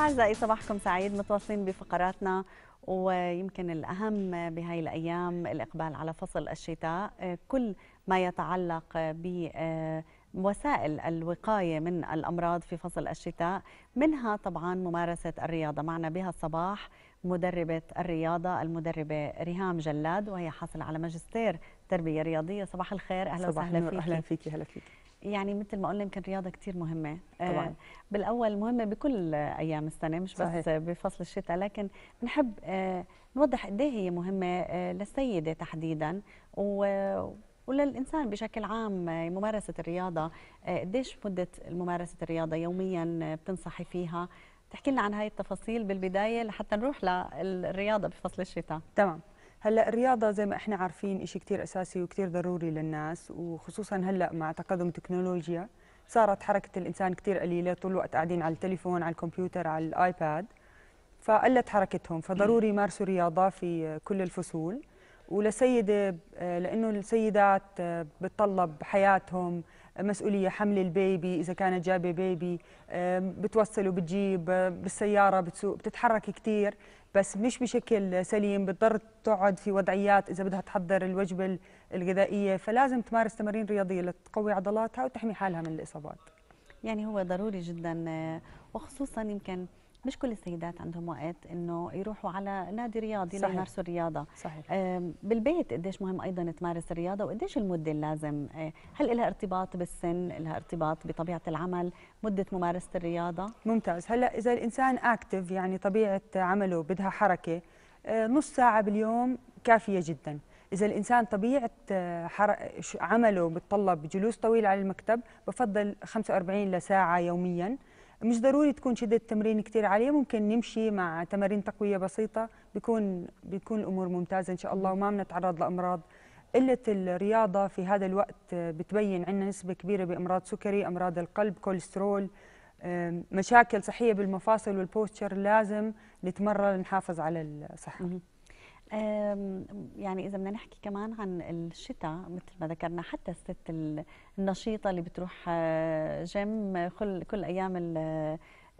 أعزائي صباحكم سعيد متواصلين بفقراتنا ويمكن الأهم بهاي الأيام الإقبال على فصل الشتاء آه، كل ما يتعلق ب وسائل الوقاية من الأمراض في فصل الشتاء منها طبعا ممارسة الرياضة معنا بها الصباح مدربة الرياضة المدربة ريهام جلاد وهي حاصلة على ماجستير تربية رياضية صباح الخير أهلا وسهلا فيك أهلا فيكي هلا فيكي يعني مثل ما قلنا يمكن الرياضة كثير مهمة آه، طبعا. بالاول مهمه بكل ايام السنه مش صحيح. بس بفصل الشتاء لكن بنحب آه، نوضح قد إيه هي مهمه آه، للسيده تحديدا و وللإنسان بشكل عام آه، ممارسة الرياضة قديش مدة ممارسة الرياضة يوميا بتنصحي فيها تحكي لنا عن هاي التفاصيل بالبداية لحتى نروح للرياضة بفصل الشتاء تمام هلا الرياضه زي ما احنا عارفين شيء كثير اساسي وكثير ضروري للناس وخصوصا هلا مع تقدم تكنولوجيا صارت حركه الانسان كثير قليله طول الوقت قاعدين على التليفون على الكمبيوتر على الايباد فقلت حركتهم فضروري يمارسوا رياضه في كل الفصول ولسيده آه، لانه السيدات آه، بتطلب حياتهم مسؤوليه حمل البيبي اذا كانت جابه بيبي بتوصل وبتجيب بالسياره بتسوق بتتحرك كثير بس مش بشكل سليم بتضطر تقعد في وضعيات اذا بدها تحضر الوجبه الغذائيه فلازم تمارس تمارين رياضيه لتقوي عضلاتها وتحمي حالها من الاصابات يعني هو ضروري جدا آه، وخصوصا يمكن مش كل السيدات عندهم وقت انه يروحوا على نادي رياضي ليمارسوا الرياضه صحيح. بالبيت قديش مهم ايضا تمارس الرياضه وقديش المده اللازم آه، هل لها ارتباط بالسن لها ارتباط بطبيعه العمل مده ممارسه الرياضه ممتاز هلا اذا الانسان اكتف يعني طبيعه عمله بدها حركه آه، نص ساعه باليوم كافيه جدا إذا الإنسان طبيعة آه، عمله بتطلب جلوس طويل على المكتب بفضل 45 لساعة يومياً مش ضروري تكون شده التمرين كثير عاليه ممكن نمشي مع تمارين تقويه بسيطه بيكون بيكون الامور ممتازه ان شاء الله وما بنتعرض لامراض قله الرياضه في هذا الوقت بتبين عندنا نسبه كبيره بامراض سكري امراض القلب كوليسترول مشاكل صحيه بالمفاصل والبوستشر لازم نتمرن نحافظ على الصحه يعني اذا بدنا نحكي كمان عن الشتاء مثل ما ذكرنا حتى الست النشيطه اللي بتروح آه، جيم كل كل ايام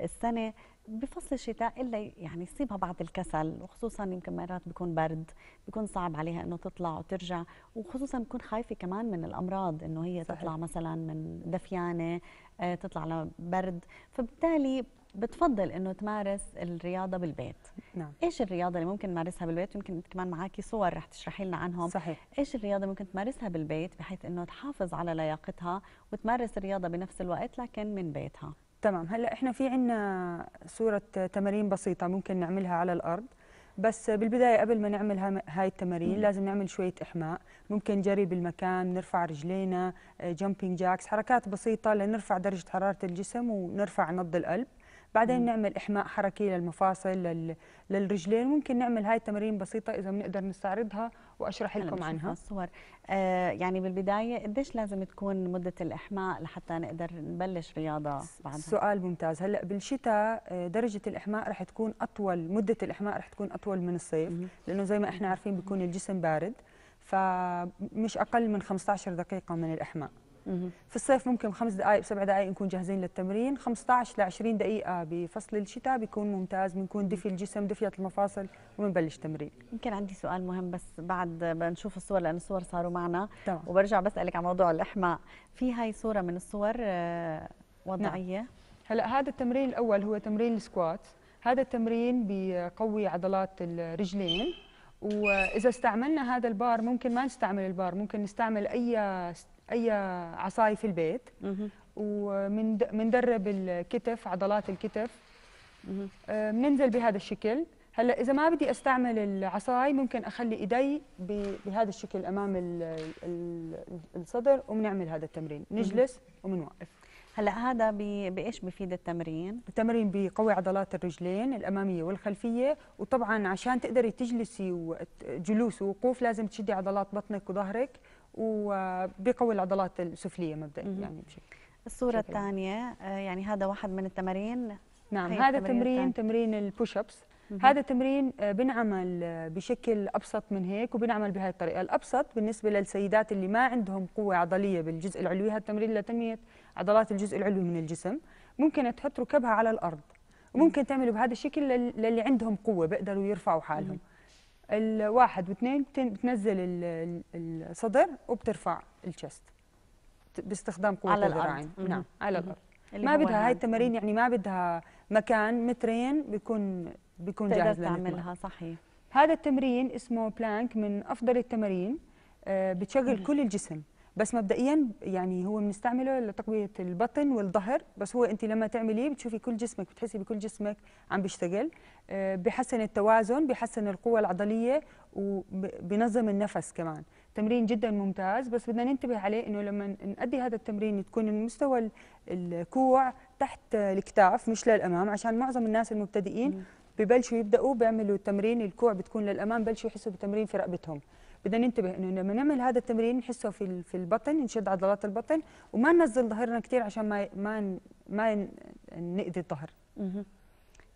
السنه بفصل الشتاء الا يعني يصيبها بعض الكسل وخصوصا يمكن مرات بيكون برد بيكون صعب عليها انه تطلع وترجع وخصوصا بتكون خايفه كمان من الامراض انه هي صحيح. تطلع مثلا من دفيانه آه، تطلع لبرد فبالتالي بتفضل انه تمارس الرياضه بالبيت نعم ايش الرياضه اللي ممكن نمارسها بالبيت يمكن كمان معاكي صور رح تشرحي لنا عنهم صحيح ايش الرياضه ممكن تمارسها بالبيت بحيث انه تحافظ على لياقتها وتمارس الرياضه بنفس الوقت لكن من بيتها تمام هلا احنا في عندنا صوره تمارين بسيطه ممكن نعملها على الارض بس بالبدايه قبل ما نعمل هاي التمارين لازم نعمل شويه احماء ممكن جري بالمكان نرفع رجلينا جامبينج آه، جاكس حركات بسيطه لنرفع درجه حراره الجسم ونرفع نبض القلب بعدين مم. نعمل إحماء حركي للمفاصل لل... للرجلين ممكن نعمل هاي التمارين بسيطة إذا بنقدر نستعرضها وأشرح لكم عنها الصور آه يعني بالبداية قديش لازم تكون مدة الإحماء لحتى نقدر نبلش رياضة بعدها سؤال ممتاز هلأ بالشتاء آه، درجة الإحماء رح تكون أطول مدة الإحماء رح تكون أطول من الصيف مم. لأنه زي ما إحنا عارفين بيكون الجسم بارد فمش أقل من 15 دقيقة من الإحماء في الصيف ممكن خمس دقائق سبع دقائق نكون جاهزين للتمرين 15 ل 20 دقيقه بفصل الشتاء بيكون ممتاز بنكون دفي الجسم دفيه المفاصل وبنبلش تمرين يمكن عندي سؤال مهم بس بعد بنشوف الصور لان الصور صاروا معنا طبعا. وبرجع بسالك عن موضوع الاحماء في هاي صوره من الصور آه، نعم. وضعيه نعم. هلا هذا التمرين الاول هو تمرين السكوات هذا التمرين بقوي عضلات الرجلين واذا استعملنا هذا البار ممكن ما نستعمل البار ممكن نستعمل اي اي عصاي في البيت ومندرب الكتف عضلات الكتف بننزل آه، بهذا الشكل هلا اذا ما بدي استعمل العصاي ممكن اخلي ايدي بهذا الشكل امام الصدر وبنعمل هذا التمرين نجلس وبنوقف هلا هذا بايش بفيد التمرين التمرين بيقوي عضلات الرجلين الاماميه والخلفيه وطبعا عشان تقدري تجلسي جلوس ووقوف لازم تشدي عضلات بطنك وظهرك وبيقوي العضلات السفليه مبدئيا يعني بشكل الصوره الثانيه آه، يعني هذا واحد من التمارين نعم هذا تمرين تمرين البوش ابس هذا تمرين بنعمل آه، بشكل ابسط من هيك وبنعمل بهذه الطريقه الابسط بالنسبه للسيدات اللي ما عندهم قوه عضليه بالجزء العلوي هذا التمرين لتنميه عضلات الجزء العلوي من الجسم ممكن تحط ركبها على الارض وممكن تعملوا بهذا الشكل للي عندهم قوه بيقدروا يرفعوا حالهم الواحد واثنين بتنزل الصدر وبترفع الشست باستخدام قوه الذراعين نعم على الارض ما بدها هاي التمارين يعني ما بدها مكان مترين بيكون بيكون جاهز تعملها صحيح هذا التمرين اسمه بلانك من افضل التمارين آه، بتشغل كل الجسم بس مبدئيا يعني هو بنستعمله لتقويه البطن والظهر بس هو انت لما تعمليه بتشوفي كل جسمك بتحسي بكل جسمك عم بيشتغل آه، بحسن التوازن بحسن القوه العضليه وبنظم النفس كمان تمرين جدا ممتاز بس بدنا ننتبه عليه انه لما نأدي هذا التمرين تكون المستوى الكوع تحت الكتاف مش للامام عشان معظم الناس المبتدئين ببلشوا يبداوا بيعملوا تمرين الكوع بتكون للامام بلشوا يحسوا بتمرين في رقبتهم بدنا ننتبه انه لما نعمل هذا التمرين نحسه في في البطن نشد عضلات البطن وما ننزل ظهرنا كثير عشان ما ما ما ناذي الظهر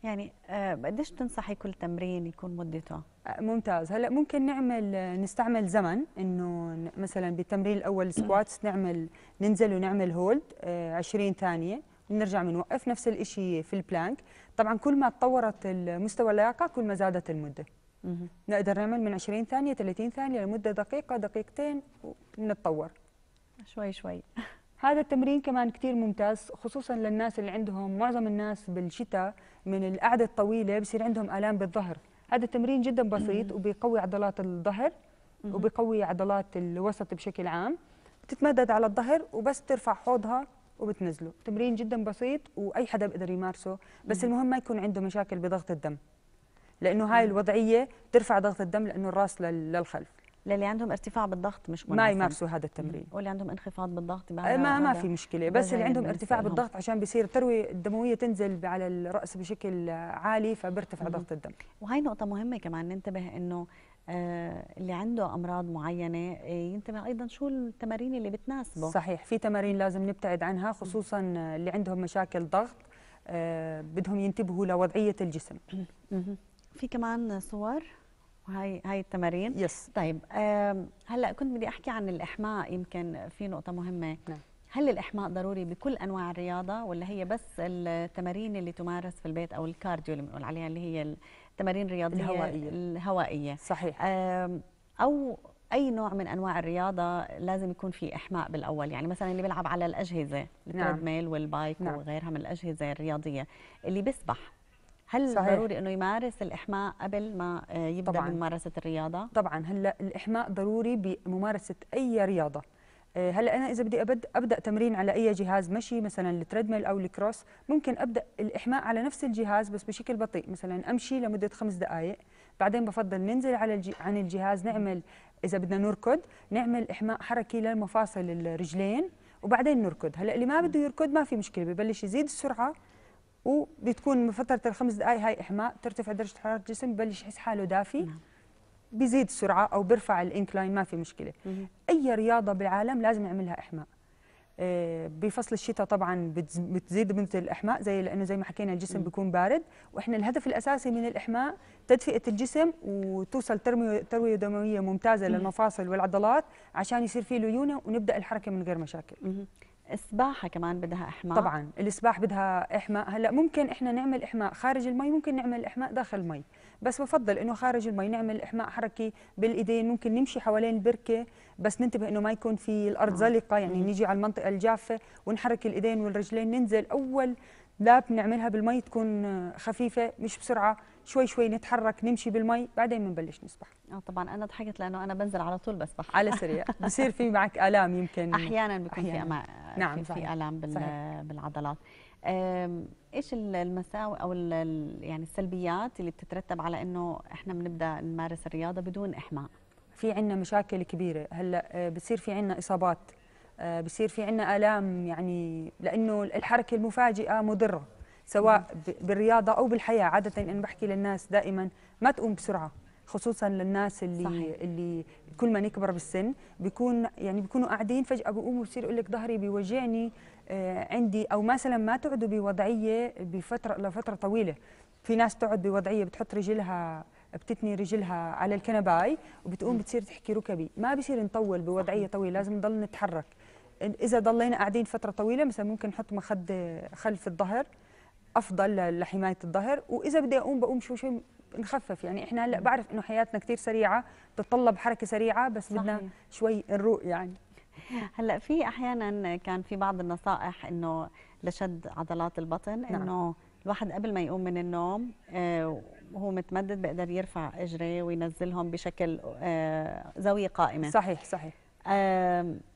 يعني آه، قديش بتنصحي كل تمرين يكون مدته؟ آه، ممتاز هلا ممكن نعمل آه، نستعمل زمن انه مثلا بالتمرين الاول سكواتس نعمل ننزل ونعمل هولد 20 ثانيه ونرجع بنوقف نفس الشيء في البلانك طبعا كل ما تطورت مستوى اللياقه كل ما زادت المده نقدر نعمل من 20 ثانية 30 ثانية لمدة دقيقة دقيقتين ونتطور شوي شوي هذا التمرين كمان كثير ممتاز خصوصا للناس اللي عندهم معظم الناس بالشتاء من القعدة الطويلة بصير عندهم آلام بالظهر هذا التمرين جدا بسيط وبيقوي عضلات الظهر وبيقوي عضلات الوسط بشكل عام بتتمدد على الظهر وبس ترفع حوضها وبتنزله تمرين جدا بسيط واي حدا بيقدر يمارسه بس المهم ما يكون عنده مشاكل بضغط الدم لانه هاي الوضعيه ترفع ضغط الدم لانه الراس للخلف للي عندهم ارتفاع بالضغط مش مناسب ما يمارسوا هذا التمرين واللي عندهم انخفاض بالضغط ما ما في مشكله بس اللي عندهم ارتفاع لهم. بالضغط عشان بصير الترويه الدمويه تنزل على الراس بشكل عالي فبرتفع ضغط الدم وهي نقطه مهمه كمان ننتبه انه آه، اللي عنده امراض معينه آه، ينتبه ايضا شو التمارين اللي بتناسبه صحيح في تمارين لازم نبتعد عنها خصوصا اللي عندهم مشاكل ضغط آه، بدهم ينتبهوا لوضعيه الجسم في كمان صور وهي هاي التمارين يس طيب هلا كنت بدي احكي عن الاحماء يمكن في نقطه مهمه نعم. هل الاحماء ضروري بكل انواع الرياضه ولا هي بس التمارين اللي تمارس في البيت او الكارديو اللي بنقول عليها اللي هي التمارين الرياضيه الهوائيه الهوائيه صحيح او اي نوع من انواع الرياضه لازم يكون في احماء بالاول يعني مثلا اللي بيلعب على الاجهزه نعم. التريدميل والبايك نعم. وغيرها من الاجهزه الرياضيه اللي بيسبح هل صحيح. ضروري انه يمارس الاحماء قبل ما آه، يبدا طبعاً. بممارسه الرياضه طبعا هلا الاحماء ضروري بممارسه اي رياضه آه، هلا انا اذا بدي ابدا ابدا تمرين على اي جهاز مشي مثلا التريدميل او الكروس ممكن ابدا الاحماء على نفس الجهاز بس بشكل بطيء مثلا امشي لمده خمس دقائق بعدين بفضل ننزل على الج... عن الجهاز نعمل اذا بدنا نركض نعمل احماء حركي للمفاصل الرجلين وبعدين نركض هلا اللي ما بده يركض ما في مشكله ببلش يزيد السرعه وبتكون من فتره الخمس دقائق هاي احماء ترتفع درجه حراره الجسم ببلش يحس حاله دافي نعم. بيزيد السرعه او بيرفع الانكلاين ما في مشكله مم. اي رياضه بالعالم لازم نعملها احماء آه، بفصل الشتاء طبعا بتزيد بنت الاحماء زي لانه زي ما حكينا الجسم بيكون بارد واحنا الهدف الاساسي من الاحماء تدفئه الجسم وتوصل ترويه دمويه ممتازه للمفاصل والعضلات عشان يصير فيه ليونه ونبدا الحركه من غير مشاكل السباحه كمان بدها احماء طبعا السباحه بدها احماء هلا ممكن احنا نعمل احماء خارج المي ممكن نعمل احماء داخل المي بس بفضل انه خارج المي نعمل احماء حركي بالايدين ممكن نمشي حوالين البركه بس ننتبه انه ما يكون في الارض نعم. زلقه يعني نيجي على المنطقه الجافه ونحرك الايدين والرجلين ننزل اول لا بنعملها بالمي تكون خفيفه مش بسرعه شوي شوي نتحرك نمشي بالمي بعدين بنبلش نسبح اه طبعا انا ضحكت لانه انا بنزل على طول بسبح على سريع بصير في معك الام يمكن احيانا بيكون في أما... نعم في, في الام بال... بالعضلات ايش المساوئ او ال يعني السلبيات اللي بتترتب على انه احنا بنبدا نمارس الرياضه بدون احماء في عندنا مشاكل كبيره هلا آه، بصير في عندنا اصابات آه، بصير في عندنا الام يعني لانه الحركه المفاجئه مضره سواء بالرياضه او بالحياه عاده انا بحكي للناس دائما ما تقوم بسرعه خصوصا للناس اللي صحيح. اللي كل ما نكبر بالسن بيكون يعني بيكونوا قاعدين فجاه بيقوموا بصير يقول لك ظهري بيوجعني آه، عندي او مثلا ما تقعدوا بوضعيه بفتره لفتره طويله في ناس تقعد بوضعيه بتحط رجلها بتتني رجلها على الكنباي وبتقوم بتصير تحكي ركبي ما بصير نطول بوضعيه طويله لازم نضل نتحرك اذا ضلينا قاعدين فتره طويله مثلا ممكن نحط مخده خلف الظهر افضل لحمايه الظهر واذا بدي اقوم بقوم شو شو نخفف يعني احنا هلا بعرف انه حياتنا كثير سريعه بتتطلب حركه سريعه بس صحيح. بدنا شوي نروق يعني هلا في احيانا كان في بعض النصائح انه لشد عضلات البطن نعم. انه الواحد قبل ما يقوم من النوم آه، وهو متمدد بيقدر يرفع اجريه وينزلهم بشكل آه، زاويه قائمه صحيح صحيح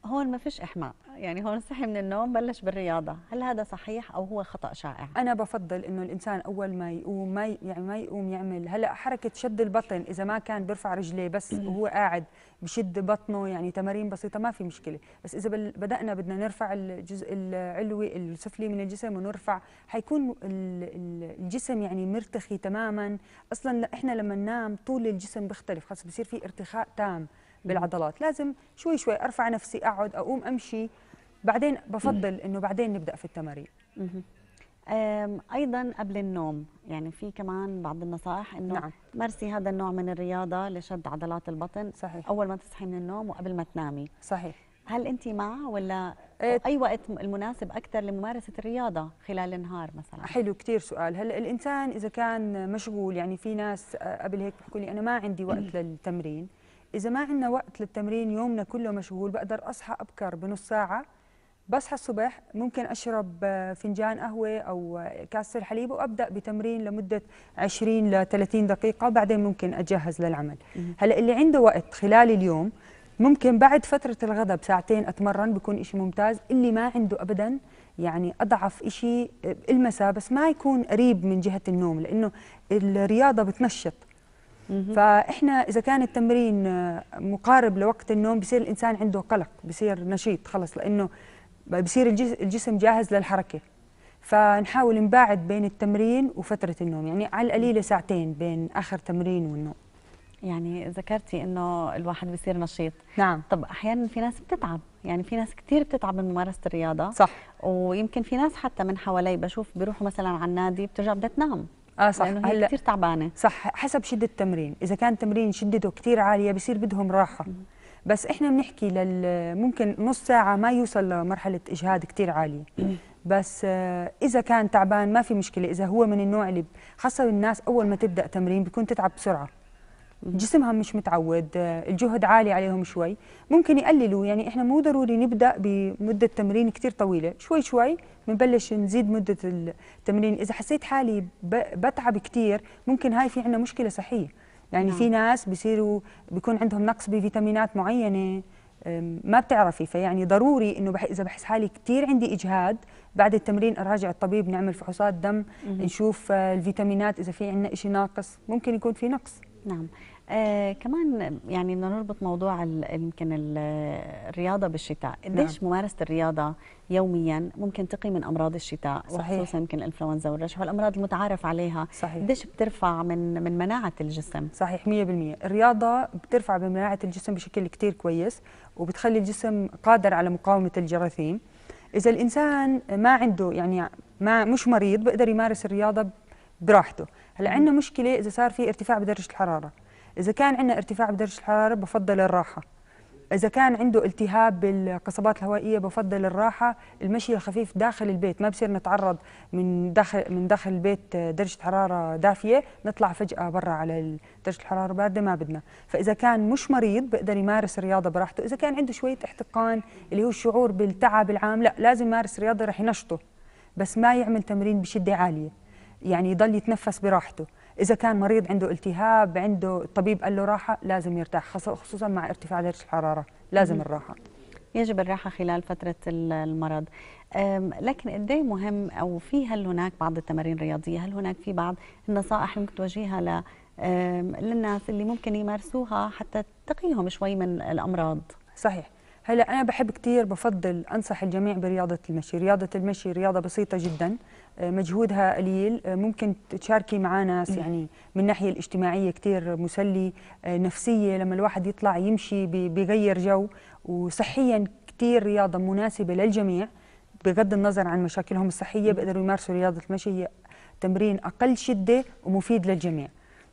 هون ما فيش احماء يعني هون صحي من النوم بلش بالرياضه هل هذا صحيح او هو خطا شائع انا بفضل انه الانسان اول ما يقوم ما يعني ما يقوم يعمل هلا حركه شد البطن اذا ما كان بيرفع رجليه بس وهو قاعد بشد بطنه يعني تمارين بسيطه ما في مشكله بس اذا بدانا بدنا نرفع الجزء العلوي السفلي من الجسم ونرفع حيكون الجسم يعني مرتخي تماما اصلا احنا لما ننام طول الجسم بيختلف خلص بصير في ارتخاء تام بالعضلات لازم شوي شوي ارفع نفسي اقعد اقوم امشي بعدين بفضل انه بعدين نبدا في التمارين ايضا قبل النوم يعني في كمان بعض النصائح انه نعم. مارسي هذا النوع من الرياضه لشد عضلات البطن صحيح. اول ما تصحي من النوم وقبل ما تنامي صحيح هل انت مع ولا إيه. اي وقت المناسب اكثر لممارسه الرياضه خلال النهار مثلا حلو كثير سؤال هلا الانسان اذا كان مشغول يعني في ناس قبل هيك بيحكوا لي انا ما عندي وقت للتمرين اذا ما عندنا وقت للتمرين يومنا كله مشغول بقدر اصحى ابكر بنص ساعه بصحى الصبح ممكن اشرب آه، فنجان قهوه او آه، كاسه حليب وابدا بتمرين لمده 20 ل 30 دقيقه بعدين ممكن اتجهز للعمل هلا اللي عنده وقت خلال اليوم ممكن بعد فتره الغداء بساعتين اتمرن بكون شيء ممتاز اللي ما عنده ابدا يعني اضعف شيء آه، المساء بس ما يكون قريب من جهه النوم لانه الرياضه بتنشط فاحنا اذا كان التمرين مقارب لوقت النوم بصير الانسان عنده قلق بصير نشيط خلص لانه بصير الجسم جاهز للحركه فنحاول نباعد بين التمرين وفتره النوم يعني على القليله ساعتين بين اخر تمرين والنوم يعني ذكرتي انه الواحد بيصير نشيط نعم طب احيانا في ناس بتتعب يعني في ناس كثير بتتعب من ممارسه الرياضه صح ويمكن في ناس حتى من حوالي بشوف بيروحوا مثلا على النادي بترجع بدها تنام اه صح لانه هي هل... كثير تعبانه صح حسب شده التمرين اذا كان تمرين شدته كثير عاليه بصير بدهم راحه م. بس احنا بنحكي لل ممكن نص ساعه ما يوصل لمرحله اجهاد كثير عاليه بس آه، اذا كان تعبان ما في مشكله اذا هو من النوع اللي خاصه الناس اول ما تبدا تمرين بيكون تتعب بسرعه جسمها مش متعود آه، الجهد عالي عليهم شوي ممكن يقللوا يعني احنا مو ضروري نبدا بمده تمرين كثير طويله شوي شوي بنبلش نزيد مده التمرين اذا حسيت حالي بتعب كثير ممكن هاي في عندنا مشكله صحيه يعني نعم. في ناس بصيروا بيكون عندهم نقص بفيتامينات معينه ما بتعرفي فيعني ضروري انه بح اذا بحس حالي كثير عندي اجهاد بعد التمرين اراجع الطبيب نعمل فحوصات دم مم. نشوف آه، الفيتامينات اذا في عندنا شيء ناقص ممكن يكون في نقص نعم آه كمان يعني بدنا نربط موضوع يمكن الرياضه بالشتاء نعم. قديش نعم. ممارسه الرياضه يوميا ممكن تقي من امراض الشتاء صحيح. خصوصا يمكن الانفلونزا والرشح والامراض المتعارف عليها صحيح قديش بترفع من من مناعه الجسم صحيح 100% الرياضه بترفع من مناعه الجسم بشكل كثير كويس وبتخلي الجسم قادر على مقاومه الجراثيم اذا الانسان ما عنده يعني ما مش مريض بيقدر يمارس الرياضه براحته هلا عندنا مشكله اذا صار في ارتفاع بدرجه الحراره اذا كان عندنا ارتفاع بدرجه الحراره بفضل الراحه إذا كان عنده التهاب بالقصبات الهوائية بفضل الراحة المشي الخفيف داخل البيت ما بصير نتعرض من داخل من داخل البيت درجة حرارة دافية نطلع فجأة برا على درجة الحرارة باردة ما بدنا فإذا كان مش مريض بيقدر يمارس رياضة براحته إذا كان عنده شوية احتقان اللي هو الشعور بالتعب العام لا لازم يمارس رياضة رح ينشطه بس ما يعمل تمرين بشدة عالية يعني يضل يتنفس براحته اذا كان مريض عنده التهاب عنده الطبيب قال له راحه لازم يرتاح خصوصا مع ارتفاع درجه الحراره لازم الراحه يجب الراحه خلال فتره المرض لكن قد إيه مهم او في هل هناك بعض التمارين الرياضيه هل هناك في بعض النصائح ممكن توجهها ل للناس اللي ممكن يمارسوها حتى تقيهم شوي من الامراض صحيح هلا انا بحب كثير بفضل انصح الجميع برياضه المشي رياضه المشي رياضه بسيطه جدا آه، مجهودها قليل آه، ممكن تشاركي مع ناس يعني من الناحيه الاجتماعيه كثير مسلي آه، نفسيه لما الواحد يطلع يمشي بيغير جو وصحيا كثير رياضه مناسبه للجميع بغض النظر عن مشاكلهم الصحيه بيقدروا يمارسوا رياضه المشي هي تمرين اقل شده ومفيد للجميع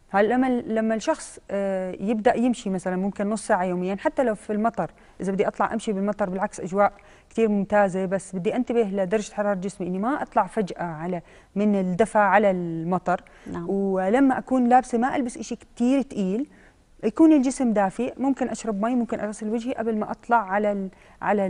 هل لما لما الشخص آه، يبدا يمشي مثلا ممكن نص ساعه يوميا حتى لو في المطر اذا بدي اطلع امشي بالمطر بالعكس اجواء كثير ممتازه بس بدي انتبه لدرجه حراره جسمي اني ما اطلع فجاه على من الدفع على المطر نعم. ولما اكون لابسه ما البس شيء كثير ثقيل يكون الجسم دافئ ممكن اشرب مي ممكن اغسل وجهي قبل ما اطلع على على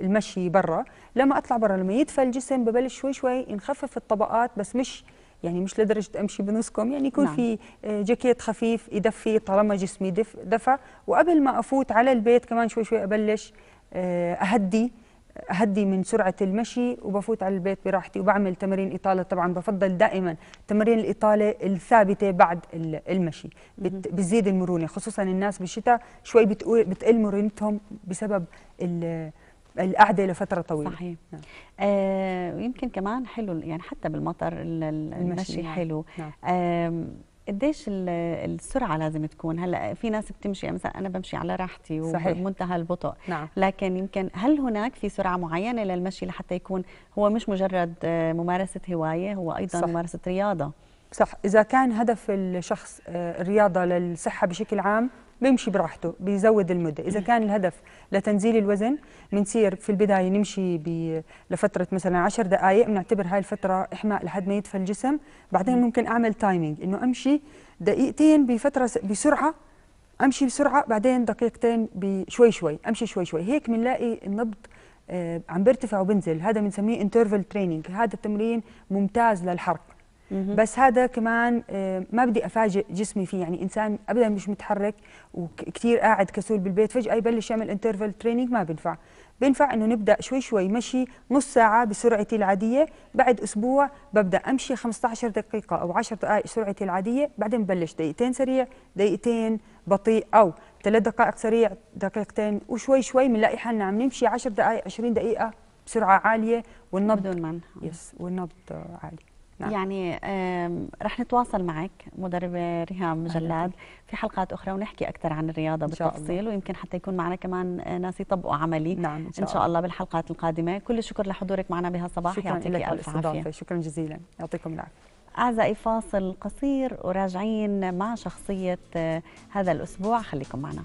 المشي برا لما اطلع برا لما يدفى الجسم ببلش شوي شوي نخفف الطبقات بس مش يعني مش لدرجه امشي بنصكم يعني يكون نعم. في آه، جاكيت خفيف يدفي طالما جسمي دف دفع وقبل ما افوت على البيت كمان شوي شوي ابلش آه، اهدي اهدي من سرعه المشي وبفوت على البيت براحتي وبعمل تمارين اطاله طبعا بفضل دائما تمارين الاطاله الثابته بعد المشي بتزيد المرونه خصوصا الناس بالشتاء شوي بتقل مرونتهم بسبب القعده لفتره طويله صحيح نعم. آه يمكن كمان حلو يعني حتى بالمطر المشي نعم. حلو يعني. نعم. آه قديش السرعة لازم تكون هلا في ناس بتمشي يعني مثلا أنا بمشي على راحتي ومنتهى البطء نعم. لكن يمكن هل هناك في سرعة معينة للمشي لحتى يكون هو مش مجرد آه، ممارسة هواية هو أيضا صح. ممارسة رياضة صح إذا كان هدف الشخص آه، الرياضة للصحة بشكل عام بيمشي براحته بيزود المده اذا كان الهدف لتنزيل الوزن بنصير في البدايه نمشي لفتره مثلا 10 دقائق بنعتبر هاي الفتره احماء لحد ما يدفى الجسم بعدين ممكن اعمل تايمينج انه امشي دقيقتين بفتره بسرعه امشي بسرعه بعدين دقيقتين بشوي شوي امشي شوي شوي هيك بنلاقي النبض آه، عم بيرتفع وبنزل هذا بنسميه انترفل تريننج هذا التمرين ممتاز للحرق بس هذا كمان آه، ما بدي افاجئ جسمي فيه يعني انسان ابدا مش متحرك وكثير قاعد كسول بالبيت فجاه يبلش يعمل انترفال تريننج ما بينفع بينفع انه نبدا شوي شوي مشي نص ساعه بسرعتي العاديه بعد اسبوع ببدا امشي 15 دقيقه او 10 دقائق سرعتي العاديه بعدين ببلش دقيقتين سريع دقيقتين بطيء او ثلاث دقائق سريع دقيقتين وشوي شوي بنلاقي حالنا عم نمشي 10 دقائق 20 دقيقه بسرعه عاليه والنبض بدون يس والنبض عالي نعم. يعني رح نتواصل معك مدربة ريهام جلاد في حلقات أخرى ونحكي أكثر عن الرياضة بالتفصيل ويمكن حتى يكون معنا كمان ناس يطبقوا عملي نعم إن شاء, إن شاء الله بالحلقات القادمة كل الشكر لحضورك معنا بها بهالصباح يعطيك ألف عافية شكرا جزيلا يعطيكم العافية أعزائي فاصل قصير وراجعين مع شخصية آه، هذا الأسبوع خليكم معنا